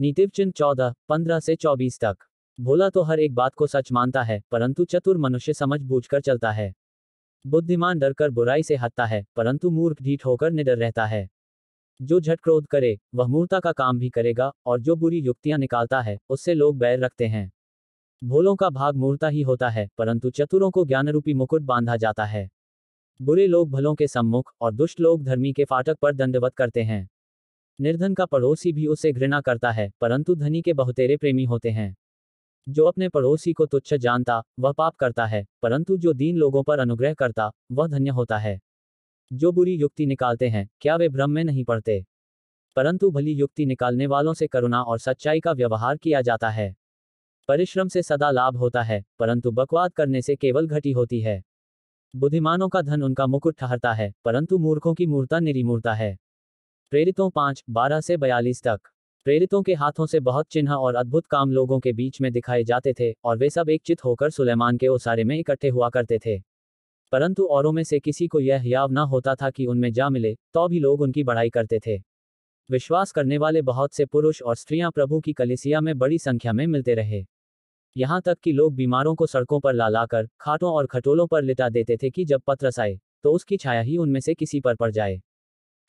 चिन्ह चौदह पंद्रह से चौबीस तक भोला तो हर एक बात को सच मानता है परंतु चतुर मनुष्य समझ बूझ चलता है बुद्धिमान डरकर बुराई से हटता है परंतु मूर्ख ढीठ होकर निडर रहता है जो झट क्रोध करे वह मूर्ता का काम भी करेगा और जो बुरी युक्तियां निकालता है उससे लोग बैर रखते हैं भोलों का भाग मूर्ता ही होता है परंतु चतुरों को ज्ञानरूपी मुकुट बांधा जाता है बुरे लोग भलों के सम्मुख और दुष्ट लोग धर्मी के फाटक पर दंडवत करते हैं निर्धन का पड़ोसी भी उसे घृणा करता है परंतु धनी के बहुतेरे प्रेमी होते हैं जो अपने पड़ोसी को तुच्छ जानता वह पाप करता है परंतु जो दीन लोगों पर अनुग्रह करता वह धन्य होता है जो बुरी युक्ति निकालते हैं क्या वे भ्रम में नहीं पड़ते परंतु भली युक्ति निकालने वालों से करुणा और सच्चाई का व्यवहार किया जाता है परिश्रम से सदा लाभ होता है परंतु बकवाद करने से केवल घटी होती है बुद्धिमानों का धन उनका मुकुट ठहरता है परंतु मूर्खों की मूर्ता निरीमूर्ता है प्रेरितों पाँच बारह से बयालीस तक प्रेरितों के हाथों से बहुत चिन्ह और अद्भुत काम लोगों के बीच में दिखाए जाते थे और वे सब एकचित होकर सुलेमान के ओसारे में इकट्ठे हुआ करते थे परंतु औरों में से किसी को यह याव न होता था कि उनमें जा मिले तो भी लोग उनकी बढ़ाई करते थे विश्वास करने वाले बहुत से पुरुष और स्त्रियां प्रभु की कलिसिया में बड़ी संख्या में मिलते रहे यहाँ तक कि लोग बीमारों को सड़कों पर ला लाकर खाटों और खटोलों पर लिटा देते थे कि जब पत्रस आए तो उसकी छाया ही उनमें से किसी पर पड़ जाए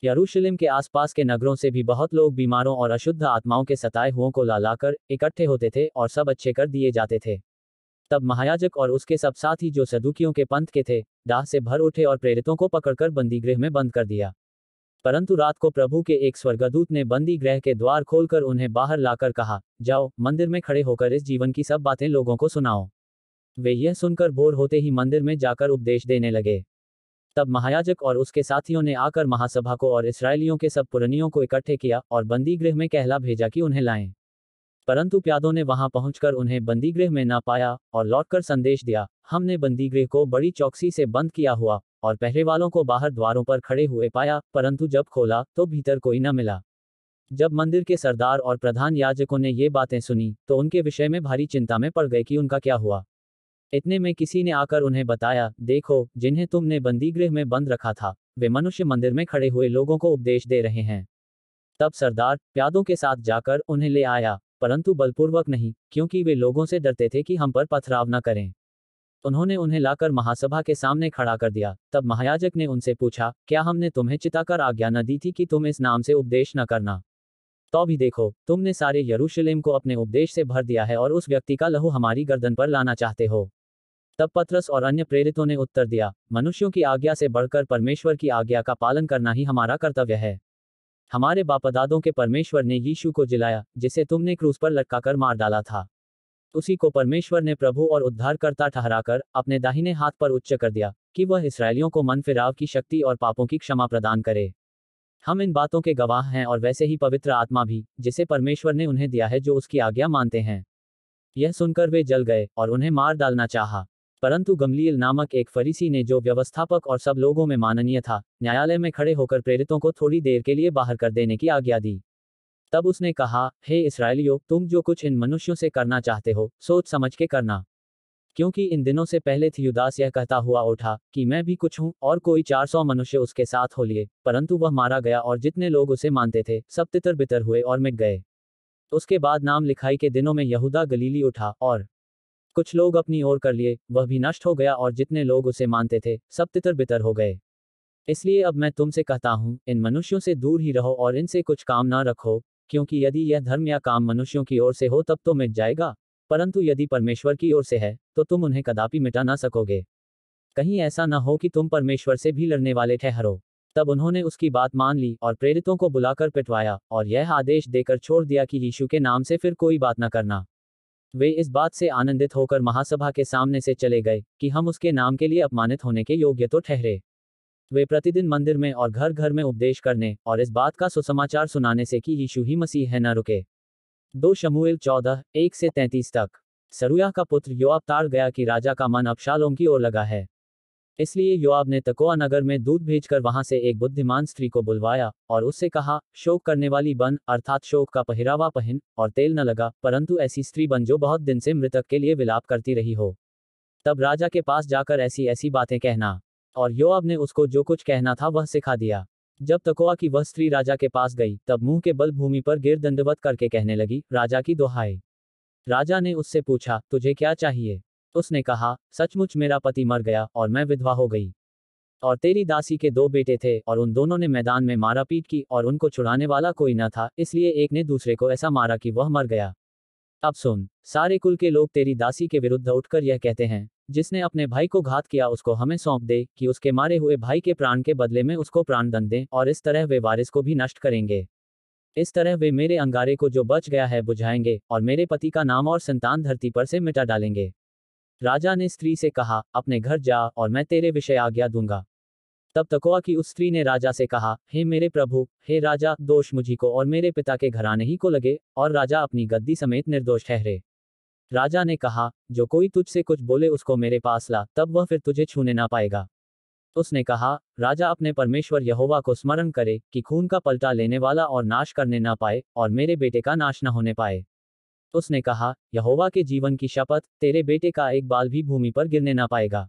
यरूशलेम के आसपास के नगरों से भी बहुत लोग बीमारों और अशुद्ध आत्माओं के सताए हुओं को ला लाकर इकट्ठे होते थे और सब अच्छे कर दिए जाते थे तब महायाजक और उसके सब साथी जो सदुकियों के पंथ के थे दाह से भर उठे और प्रेरितों को पकड़कर बंदी गृह में बंद कर दिया परंतु रात को प्रभु के एक स्वर्गदूत ने बंदी गृह के द्वार खोलकर उन्हें बाहर लाकर कहा जाओ मंदिर में खड़े होकर इस जीवन की सब बातें लोगों को सुनाओ वे यह सुनकर बोर होते ही मंदिर में जाकर उपदेश देने लगे तब महायाजक और उसके साथियों ने आकर महासभा को और इसराइलियों के सब पुरनियों को इकट्ठे किया और बंदीगृह में कहला भेजा कि उन्हें लाएं परंतु प्यादों ने वहां पहुंचकर उन्हें बंदीगृह में ना पाया और लौटकर संदेश दिया हमने बंदीगृह को बड़ी चौकसी से बंद किया हुआ और पहरे वालों को बाहर द्वारों पर खड़े हुए पाया परंतु जब खोला तो भीतर कोई न मिला जब मंदिर के सरदार और प्रधान याजकों ने ये बातें सुनी तो उनके विषय में भारी चिंता में पड़ गए कि उनका क्या हुआ इतने में किसी ने आकर उन्हें बताया देखो जिन्हें तुमने बंदीगृह में बंद रखा था वे मनुष्य मंदिर में खड़े हुए लोगों को उपदेश दे रहे हैं तब सरदार प्यादों के साथ जाकर उन्हें ले आया परंतु बलपूर्वक नहीं क्योंकि वे लोगों से डरते थे कि हम पर पथराव न करें उन्होंने उन्हें लाकर महासभा के सामने खड़ा कर दिया तब महायाजक ने उनसे पूछा क्या हमने तुम्हें चिताकर आज्ञा न दी थी कि तुम इस नाम से उपदेश न करना तो भी देखो तुमने सारे यरूशलेम को अपने उपदेश से भर दिया है और उस व्यक्ति का लहू हमारी गर्दन पर लाना चाहते हो तब पत्रस और अन्य प्रेरितों ने उत्तर दिया मनुष्यों की आज्ञा से बढ़कर परमेश्वर की आज्ञा का पालन करना ही हमारा कर्तव्य है हमारे बापदादों के परमेश्वर ने यीशु को जिलाया जिसे तुमने क्रूस पर लटकाकर मार डाला था उसी को परमेश्वर ने प्रभु और उद्धारकर्ता ठहराकर अपने दाहिने हाथ पर उच्च कर दिया कि वह इसराइलियों को मन फिराव की शक्ति और पापों की क्षमा प्रदान करे हम इन बातों के गवाह हैं और वैसे ही पवित्र आत्मा भी जिसे परमेश्वर ने उन्हें दिया है जो उसकी आज्ञा मानते हैं यह सुनकर वे जल गए और उन्हें मार डालना चाहा परंतु गमलील नामक एक फरीसी ने जो व्यवस्थापक और सब लोगों में माननीय था न्यायालय में खड़े होकर प्रेरितों को थोड़ी देर के लिए बाहर कर देने की आज्ञा दी तब उसने कहा हे इसराइलियो तुम जो कुछ इन मनुष्यों से करना चाहते हो सोच समझ के करना क्योंकि इन दिनों से पहले उदास यह कहता हुआ उठा कि मैं भी कुछ हूँ और कोई चार सौ मनुष्य उसके साथ हो लिए परंतु वह मारा गया और जितने लोग उसे मानते थे सब तितर बितर हुए और मिट गए उसके बाद नाम लिखाई के दिनों में यहूदा गलीली उठा और कुछ लोग अपनी ओर कर लिए वह भी नष्ट हो गया और जितने लोग उसे मानते थे सब तितर बितर हो गए इसलिए अब मैं तुमसे कहता हूँ इन मनुष्यों से दूर ही रहो और इनसे कुछ काम ना रखो क्योंकि यदि यह धर्म या काम मनुष्यों की ओर से हो तब तो मिट जाएगा परंतु यदि परमेश्वर की ओर से है तो तुम उन्हें कदापि मिटा ना सकोगे कहीं ऐसा न हो कि तुम परमेश्वर से भी लड़ने वाले ठहरो तब उन्होंने उसकी बात मान ली और प्रेरितों को बुलाकर पिटवाया और यह आदेश देकर छोड़ दिया कि यीशु के नाम से फिर कोई बात न करना वे इस बात से आनंदित होकर महासभा के सामने से चले गए कि हम उसके नाम के लिए अपमानित होने के योग्य तो ठहरे वे प्रतिदिन मंदिर में और घर घर में उपदेश करने और इस बात का सुसमाचार सुनाने से कि यीशु ही मसीह है न रुके दो शमूएल चौदह एक से तैंतीस तक सरुया का पुत्र युवा तार गया कि राजा का मन अब शालों की ओर लगा है इसलिए युवाब ने तकोआ नगर में दूध भेजकर वहां से एक बुद्धिमान स्त्री को बुलवाया और उससे कहा शोक करने वाली बन अर्थात शोक का पहरावा पहन और तेल न लगा परंतु ऐसी स्त्री बन जो बहुत दिन से मृतक के लिए विलाप करती रही हो तब राजा के पास जाकर ऐसी ऐसी बातें कहना और युवाब ने उसको जो कुछ कहना था वह सिखा दिया जब तकोआ की वह स्त्री राजा के पास गई तब मुंह के बल भूमि पर गिर दंडवत करके कहने लगी राजा की दोहाई राजा ने उससे पूछा तुझे क्या चाहिए उसने कहा सचमुच मेरा पति मर गया और मैं विधवा हो गई और तेरी दासी के दो बेटे थे और उन दोनों ने मैदान में मारापीट की और उनको छुड़ाने वाला कोई न था इसलिए एक ने दूसरे को ऐसा मारा कि वह मर गया अब सुन सारे कुल के लोग तेरी दासी के विरुद्ध उठकर यह कहते हैं जिसने अपने भाई को घात किया उसको हमें सौंप दे कि उसके मारे हुए भाई के प्राण के बदले में उसको प्राण दंड दें और इस तरह वे वारिस को भी नष्ट करेंगे इस तरह वे मेरे अंगारे को जो बच गया है बुझाएंगे और मेरे पति का नाम और संतान धरती पर से मिटा डालेंगे राजा ने स्त्री से कहा अपने घर जा और मैं तेरे विषय आज्ञा दूंगा तब तकोआ की उस स्त्री ने राजा से कहा हे मेरे प्रभु हे राजा दोष मुझी को और मेरे पिता के घराने ही को लगे और राजा अपनी गद्दी समेत निर्दोष ठहरे राजा ने कहा जो कोई तुझसे कुछ बोले उसको मेरे पास ला तब वह फिर तुझे छूने ना पाएगा उसने कहा राजा अपने परमेश्वर यहोवा को स्मरण करे कि खून का पलटा लेने वाला और नाश करने ना पाए और मेरे बेटे का नाश न होने पाए तो उसने कहा यहोवा के जीवन की शपथ तेरे बेटे का एक बाल भी भूमि पर गिरने ना पाएगा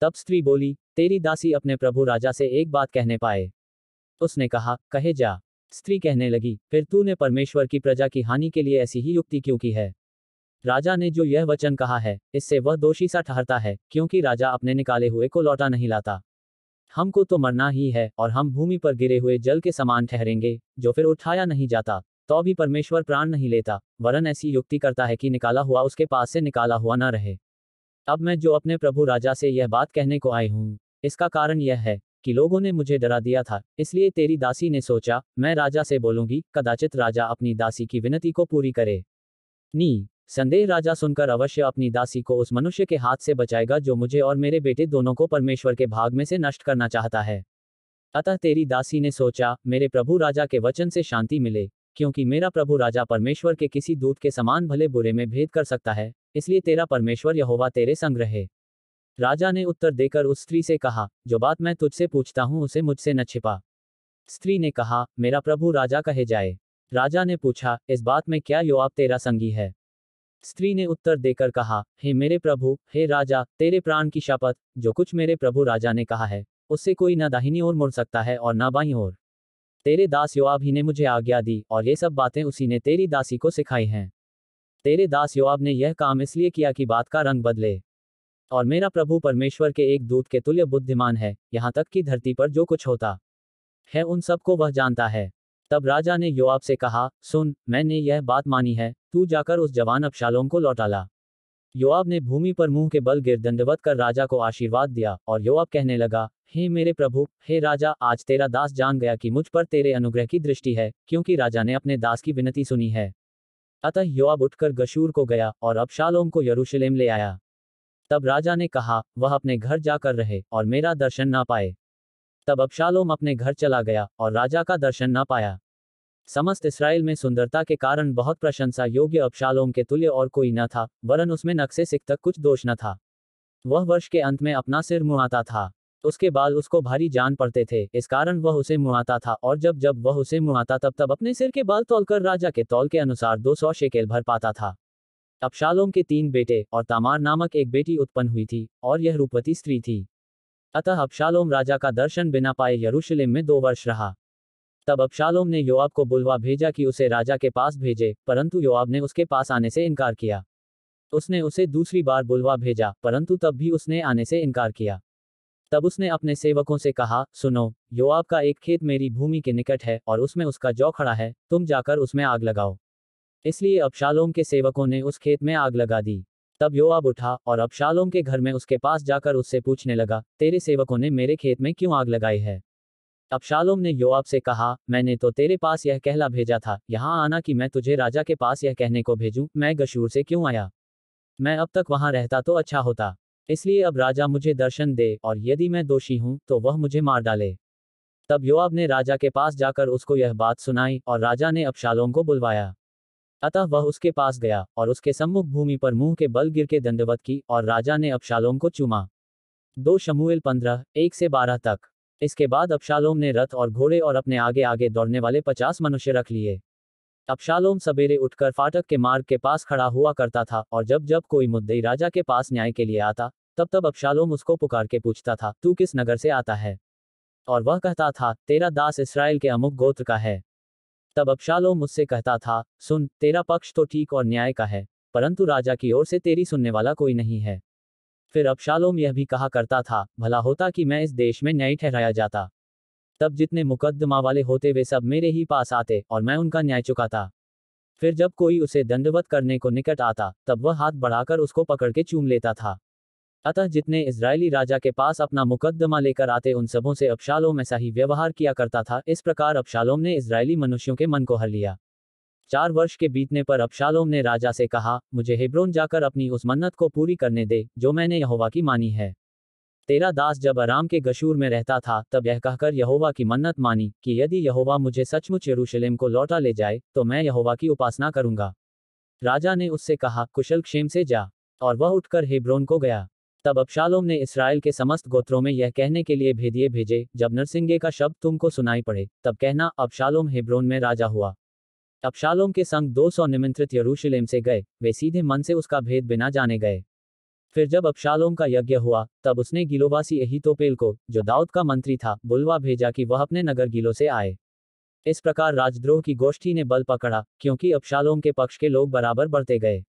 तब स्त्री बोली तेरी दासी अपने प्रभु राजा से एक बात कहने पाए उसने कहा कहे जा स्त्री कहने लगी फिर तूने परमेश्वर की प्रजा की हानि के लिए ऐसी ही युक्ति क्यों की है राजा ने जो यह वचन कहा है इससे वह दोषी सा ठहरता है क्योंकि राजा अपने निकाले हुए को लौटा नहीं लाता हमको तो मरना ही है और हम भूमि पर गिरे हुए जल के समान ठहरेंगे जो फिर उठाया नहीं जाता तो भी परमेश्वर प्राण नहीं लेता वरन ऐसी युक्ति करता है कि निकाला हुआ उसके पास से निकाला हुआ न रहे अब मैं जो अपने प्रभु राजा से यह बात कहने को आई हूँ इसका कारण यह है कि लोगों ने मुझे डरा दिया था इसलिए तेरी दासी ने सोचा मैं राजा से बोलूंगी कदाचित राजा अपनी दासी की विनती को पूरी करे नी संदेह राजा सुनकर अवश्य अपनी दासी को उस मनुष्य के हाथ से बचाएगा जो मुझे और मेरे बेटे दोनों को परमेश्वर के भाग में से नष्ट करना चाहता है अतः तेरी दासी ने सोचा मेरे प्रभु राजा के वचन से शांति मिले क्योंकि मेरा प्रभु राजा परमेश्वर के किसी दूत के समान भले बुरे में भेद कर सकता है इसलिए तेरा परमेश्वर यहोवा तेरे संग रहे राजा ने उत्तर देकर उस स्त्री से कहा जो बात मैं तुझसे पूछता हूँ उसे मुझसे न छिपा स्त्री ने कहा मेरा प्रभु राजा कहे जाए राजा ने पूछा इस बात में क्या युवाब तेरा संगी है स्त्री ने उत्तर देकर कहा हे मेरे प्रभु हे राजा तेरे प्राण की शपथ जो कुछ मेरे प्रभु राजा ने कहा है उससे कोई न दाहिनी ओर मुड़ सकता है और न बाई ओर तेरे दास युवाब ही ने मुझे आज्ञा दी और ये सब बातें उसी ने तेरी दासी को सिखाई हैं तेरे दास युवाब ने यह काम इसलिए किया कि बात का रंग बदले और मेरा प्रभु परमेश्वर के एक दूत के तुल्य बुद्धिमान है यहाँ तक कि धरती पर जो कुछ होता है उन सबको वह जानता है तब राजा ने युवाब से कहा सुन मैंने यह बात मानी है तू जाकर उस जवान अपशालों को लौटा ला योआब ने भूमि पर मुंह के बल गिर दंडवत कर राजा को आशीर्वाद दिया और योआब कहने लगा हे मेरे प्रभु हे राजा आज तेरा दास जान गया कि मुझ पर तेरे अनुग्रह की दृष्टि है क्योंकि राजा ने अपने दास की विनती सुनी है अतः योआब उठकर गशूर को गया और अबशालोम को यरूशलेम ले आया तब राजा ने कहा वह अपने घर जाकर रहे और मेरा दर्शन ना पाए तब अबशालोम अपने घर चला गया और राजा का दर्शन ना पाया समस्त इसराइल में सुंदरता के कारण बहुत प्रशंसा योग्य अपशालोम के तुल्य और कोई न था वरन उसमें नक्शे सिख तक कुछ दोष न था वह वर्ष के अंत में अपना सिर मुहाता था उसके बाल उसको भारी जान पड़ते थे इस कारण वह उसे मुहाता था और जब जब वह उसे मुहाता तब तब अपने सिर के बाल तोलकर राजा के तौल के अनुसार दो सौ शेकेल भर पाता था अपशालोम के तीन बेटे और तामार नामक एक बेटी उत्पन्न हुई थी और यह रूपवती स्त्री थी अतः अपशालोम राजा का दर्शन बिना पाए यरूशलेम में दो वर्ष रहा तब अबशालोम ने योआब को बुलवा भेजा कि उसे राजा के पास भेजे परंतु योआब ने उसके पास आने से इनकार किया उसने उसे दूसरी बार बुलवा भेजा परंतु तब भी उसने आने से इनकार किया तब उसने अपने सेवकों से कहा सुनो योआब का एक खेत मेरी भूमि के निकट है और उसमें उसका जौ खड़ा है तुम जाकर उसमें आग लगाओ इसलिए अबशालोम के सेवकों ने उस खेत में आग लगा दी तब योआब उठा और अबशालोम के घर में उसके पास जाकर उससे पूछने लगा तेरे सेवकों ने मेरे खेत में क्यों आग लगाई है अबशालोम ने योआब से कहा मैंने तो तेरे पास यह कहला भेजा था यहाँ आना कि मैं तुझे राजा के पास यह कहने को भेजूं मैं गशूर से क्यों आया मैं अब तक वहां रहता तो अच्छा होता इसलिए अब राजा मुझे दर्शन दे और यदि मैं दोषी हूं तो वह मुझे मार डाले तब योआब ने राजा के पास जाकर उसको यह बात सुनाई और राजा ने अबशालोम को बुलवाया अतः वह उसके पास गया और उसके सम्मुख भूमि पर मुंह के बल गिर के दंडवत की और राजा ने अबशालोम को चूमा दो शमूएल पंद्रह एक से बारह तक इसके बाद अपशालोम ने रथ और घोड़े और अपने आगे आगे दौड़ने वाले पचास मनुष्य रख लिए अपशालोम सवेरे उठकर फाटक के मार्ग के पास खड़ा हुआ करता था और जब जब कोई मुद्दई राजा के पास न्याय के लिए आता तब तब अपशालोम उसको पुकार के पूछता था तू किस नगर से आता है और वह कहता था तेरा दास इसराइल के अमुक गोत्र का है तब अपशालोम मुझसे कहता था सुन तेरा पक्ष तो ठीक और न्याय का है परंतु राजा की ओर से तेरी सुनने वाला कोई नहीं है फिर अबशालोम यह भी कहा करता था भला होता कि मैं इस देश में न्याय ठहराया जाता तब जितने मुकदमा वाले होते वे सब मेरे ही पास आते और मैं उनका न्याय चुकाता फिर जब कोई उसे दंडवत करने को निकट आता तब वह हाथ बढ़ाकर उसको पकड़ के चूम लेता था अतः जितने इसराइली राजा के पास अपना मुकदमा लेकर आते उन सबों से अबशालोम ऐसा ही व्यवहार किया करता था इस प्रकार अबशालोम ने इसराइली मनुष्यों के मन को हर लिया चार वर्ष के बीतने पर अबशालोम ने राजा से कहा मुझे हेब्रोन जाकर अपनी उस मन्नत को पूरी करने दे जो मैंने यहोवा की मानी है तेरा दास जब आराम के गशूर में रहता था तब यह कहकर यहोवा की मन्नत मानी कि यदि यहोवा मुझे सचमुच यरूशलेम को लौटा ले जाए तो मैं यहोवा की उपासना करूंगा राजा ने उससे कहा कुशल क्षेम से जा और वह उठकर हेब्रोन को गया तब अबशालोम ने इसराइल के समस्त गोत्रों में यह कहने के लिए भेदिए भेजे जब नरसिंगे का शब्द तुमको सुनाई पड़े तब कहना अबशालोम हेब्रोन में राजा हुआ अबशालोम के संग 200 निमंत्रित यरूशलेम से गए वे सीधे मन से उसका भेद बिना जाने गए फिर जब अपशालोम का यज्ञ हुआ तब उसने गिलोवासी एहितोपेल को जो दाऊद का मंत्री था बुलवा भेजा कि वह अपने नगर गिलो से आए इस प्रकार राजद्रोह की गोष्ठी ने बल पकड़ा क्योंकि अपशालोम के पक्ष के लोग बराबर बढ़ते गए